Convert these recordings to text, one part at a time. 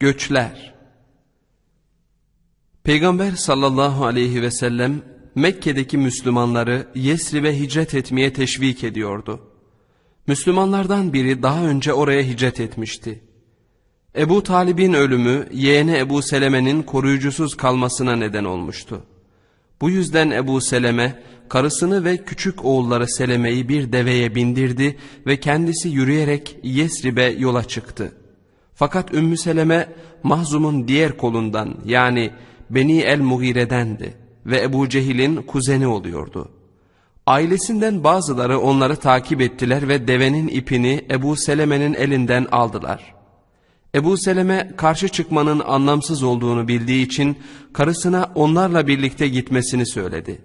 göçler. Peygamber sallallahu aleyhi ve sellem Mekke'deki Müslümanları Yesrib'e hicret etmeye teşvik ediyordu. Müslümanlardan biri daha önce oraya hicret etmişti. Ebu Talib'in ölümü yeğeni Ebu Seleme'nin koruyucusuz kalmasına neden olmuştu. Bu yüzden Ebu Seleme karısını ve küçük oğulları Seleme'yi bir deveye bindirdi ve kendisi yürüyerek Yesrib'e yola çıktı.'' Fakat Ümmü Seleme mahzumun diğer kolundan yani Beni el muhiredendi ve Ebu Cehil'in kuzeni oluyordu. Ailesinden bazıları onları takip ettiler ve devenin ipini Ebu Seleme'nin elinden aldılar. Ebu Seleme karşı çıkmanın anlamsız olduğunu bildiği için karısına onlarla birlikte gitmesini söyledi.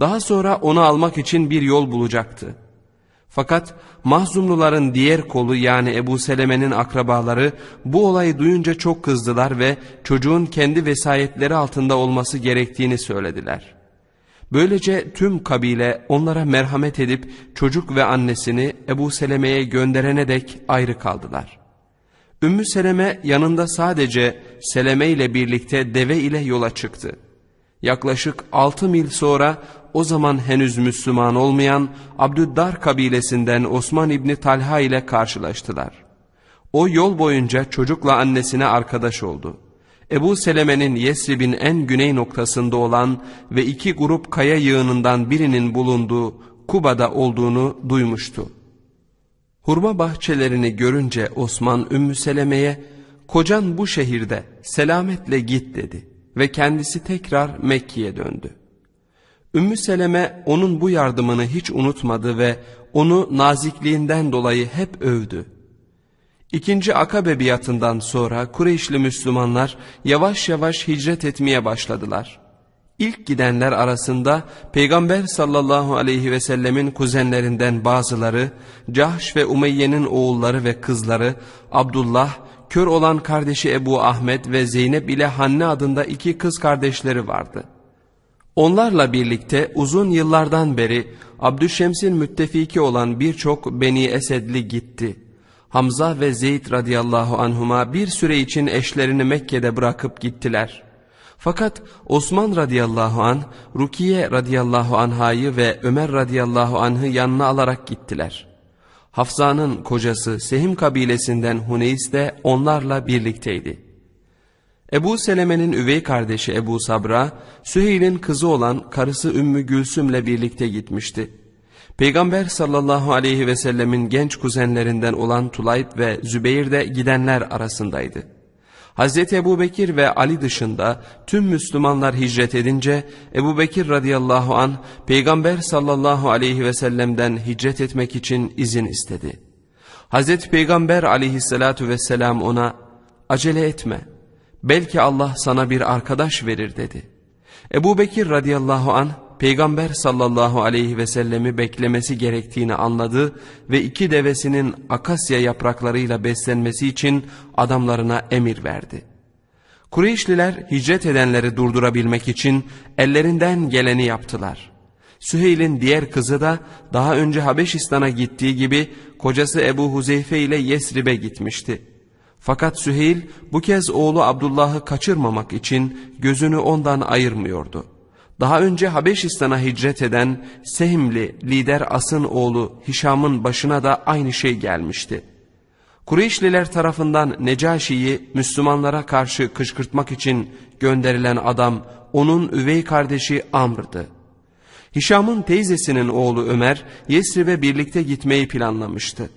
Daha sonra onu almak için bir yol bulacaktı. Fakat mahzumluların diğer kolu yani Ebu Seleme'nin akrabaları bu olayı duyunca çok kızdılar ve çocuğun kendi vesayetleri altında olması gerektiğini söylediler. Böylece tüm kabile onlara merhamet edip çocuk ve annesini Ebu Seleme'ye gönderene dek ayrı kaldılar. Ümmü Seleme yanında sadece Seleme ile birlikte deve ile yola çıktı. Yaklaşık altı mil sonra o zaman henüz Müslüman olmayan Abdüddar kabilesinden Osman İbni Talha ile karşılaştılar. O yol boyunca çocukla annesine arkadaş oldu. Ebu Seleme'nin Yesrib'in en güney noktasında olan ve iki grup kaya yığınından birinin bulunduğu Kuba'da olduğunu duymuştu. Hurma bahçelerini görünce Osman Ümmü Seleme'ye kocan bu şehirde selametle git dedi ve kendisi tekrar Mekke'ye döndü. Ümmü Seleme onun bu yardımını hiç unutmadı ve onu nazikliğinden dolayı hep övdü. İkinci Akabe biatından sonra Kureyşli Müslümanlar yavaş yavaş hicret etmeye başladılar. İlk gidenler arasında Peygamber sallallahu aleyhi ve sellemin kuzenlerinden bazıları, Cahş ve Umeyye'nin oğulları ve kızları, Abdullah, kör olan kardeşi Ebu Ahmet ve Zeynep ile Hanne adında iki kız kardeşleri vardı.'' Onlarla birlikte uzun yıllardan beri Abdüşşems'in müttefiki olan birçok Beni Esedli gitti. Hamza ve Zeyd radıyallahu anhuma bir süre için eşlerini Mekke'de bırakıp gittiler. Fakat Osman radıyallahu an, Rukiye radıyallahu anhayı ve Ömer radıyallahu anhı yanına alarak gittiler. Hafsa'nın kocası Sehim kabilesinden Huneys de onlarla birlikteydi. Ebu Seleme'nin üvey kardeşi Ebu Sabra, Süheyl'in kızı olan karısı Ümmü Gülsüm'le birlikte gitmişti. Peygamber sallallahu aleyhi ve sellemin genç kuzenlerinden olan Tulayb ve Zübeyir de gidenler arasındaydı. Hazreti Ebu Bekir ve Ali dışında tüm Müslümanlar hicret edince Ebu Bekir radıyallahu an Peygamber sallallahu aleyhi ve sellem'den hicret etmek için izin istedi. Hz. Peygamber aleyhissalatu vesselam ona acele etme.'' belki Allah sana bir arkadaş verir dedi. Ebu Bekir radıyallahu an peygamber sallallahu aleyhi ve sellemi beklemesi gerektiğini anladı ve iki devesinin akasya yapraklarıyla beslenmesi için adamlarına emir verdi. Kureyşliler hicret edenleri durdurabilmek için ellerinden geleni yaptılar. Süheyl'in diğer kızı da daha önce Habeşistan'a gittiği gibi kocası Ebu Huzeyfe ile Yesrib'e gitmişti. Fakat Süheyl bu kez oğlu Abdullah'ı kaçırmamak için gözünü ondan ayırmıyordu. Daha önce Habeşistan'a hicret eden Sehimli lider As'ın oğlu Hişam'ın başına da aynı şey gelmişti. Kureyşliler tarafından Necaşi'yi Müslümanlara karşı kışkırtmak için gönderilen adam onun üvey kardeşi Amr'dı. Hişam'ın teyzesinin oğlu Ömer Yesrib'e birlikte gitmeyi planlamıştı.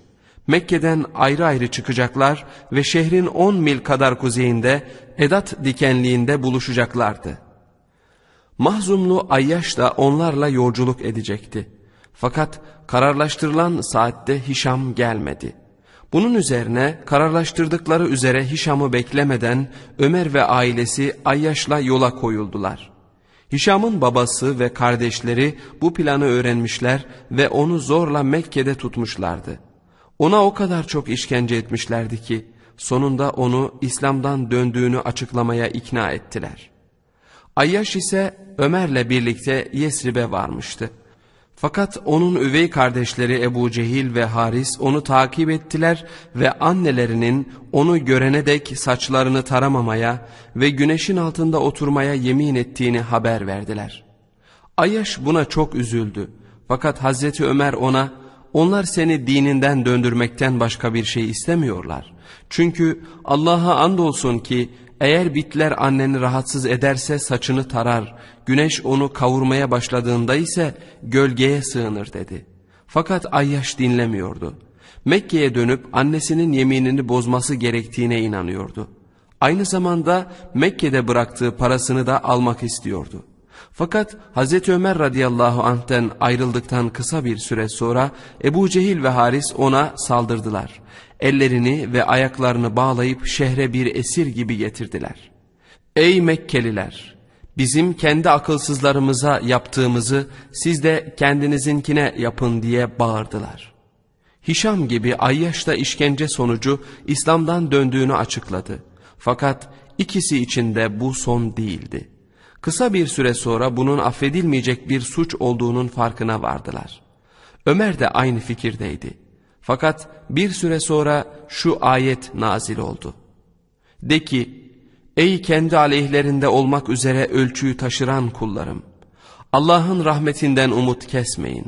Mekke'den ayrı ayrı çıkacaklar ve şehrin 10 mil kadar kuzeyinde Edat dikenliğinde buluşacaklardı. Mahzumlu Ayyaş da onlarla yolculuk edecekti. Fakat kararlaştırılan saatte Hişam gelmedi. Bunun üzerine kararlaştırdıkları üzere Hişam'ı beklemeden Ömer ve ailesi Ayyaş'la yola koyuldular.'' Hişam'ın babası ve kardeşleri bu planı öğrenmişler ve onu zorla Mekke'de tutmuşlardı. Ona o kadar çok işkence etmişlerdi ki sonunda onu İslam'dan döndüğünü açıklamaya ikna ettiler. Ayyaş ise Ömer'le birlikte Yesrib'e varmıştı. Fakat onun üvey kardeşleri Ebu Cehil ve Haris onu takip ettiler ve annelerinin onu görene dek saçlarını taramamaya ve güneşin altında oturmaya yemin ettiğini haber verdiler. Ayyaş buna çok üzüldü. Fakat Hazreti Ömer ona onlar seni dininden döndürmekten başka bir şey istemiyorlar. Çünkü Allah'a andolsun ki eğer bitler anneni rahatsız ederse saçını tarar, güneş onu kavurmaya başladığında ise gölgeye sığınır dedi. Fakat Ayyaş dinlemiyordu. Mekke'ye dönüp annesinin yeminini bozması gerektiğine inanıyordu. Aynı zamanda Mekke'de bıraktığı parasını da almak istiyordu.'' Fakat Hz. Ömer radıyallahu anh'ten ayrıldıktan kısa bir süre sonra Ebu Cehil ve Haris ona saldırdılar. Ellerini ve ayaklarını bağlayıp şehre bir esir gibi getirdiler. Ey Mekkeliler! Bizim kendi akılsızlarımıza yaptığımızı siz de kendinizinkine yapın diye bağırdılar. Hişam gibi Ayyaş'ta işkence sonucu İslam'dan döndüğünü açıkladı. Fakat ikisi için de bu son değildi.'' Kısa bir süre sonra bunun affedilmeyecek bir suç olduğunun farkına vardılar. Ömer de aynı fikirdeydi. Fakat bir süre sonra şu ayet nazil oldu. De ki, ey kendi aleyhlerinde olmak üzere ölçüyü taşıran kullarım, Allah'ın rahmetinden umut kesmeyin.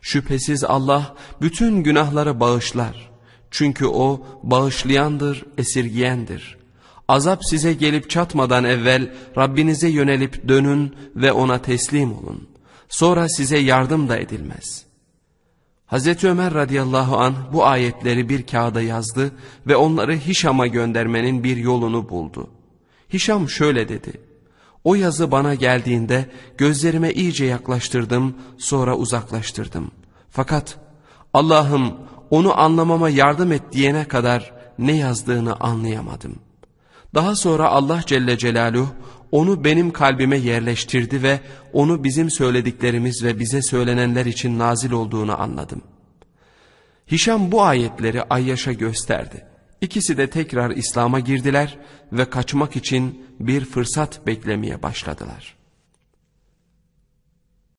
Şüphesiz Allah bütün günahları bağışlar. Çünkü O bağışlayandır, esirgiyendir.'' azap size gelip çatmadan evvel Rabbinize yönelip dönün ve ona teslim olun. Sonra size yardım da edilmez. Hazreti Ömer radıyallahu an bu ayetleri bir kağıda yazdı ve onları Hişam'a göndermenin bir yolunu buldu. Hişam şöyle dedi. O yazı bana geldiğinde gözlerime iyice yaklaştırdım sonra uzaklaştırdım. Fakat Allah'ım onu anlamama yardım et diyene kadar ne yazdığını anlayamadım.'' Daha sonra Allah Celle Celaluhu onu benim kalbime yerleştirdi ve onu bizim söylediklerimiz ve bize söylenenler için nazil olduğunu anladım. Hişam bu ayetleri Ayyaş'a gösterdi. İkisi de tekrar İslam'a girdiler ve kaçmak için bir fırsat beklemeye başladılar.''